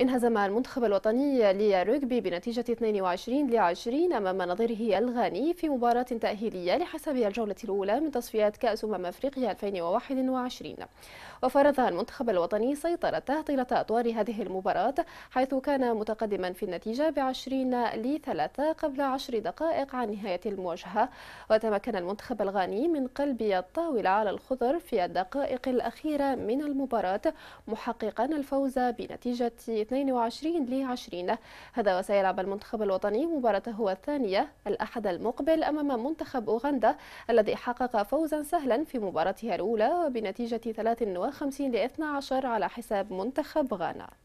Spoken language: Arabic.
انهزم المنتخب الوطني للركبي بنتيجة 22 ل 20 أمام نظيره الغاني في مباراة تأهيلية لحساب الجولة الأولى من تصفيات كأس أمم أفريقيا 2021 وفرض المنتخب الوطني سيطرته طيلة أطوار هذه المباراة حيث كان متقدما في النتيجة ب 20 ل 3 قبل 10 دقائق عن نهاية المواجهة وتمكن المنتخب الغاني من قلب الطاولة على الخضر في الدقائق الأخيرة من المباراة محققا الفوز بنتيجة 22 ل 20 هذا وسيلعب المنتخب الوطني مباراته الثانية الأحد المقبل أمام منتخب أوغندا الذي حقق فوزا سهلا في مباراتها الأولى بنتيجة 53 ل 12 على حساب منتخب غانا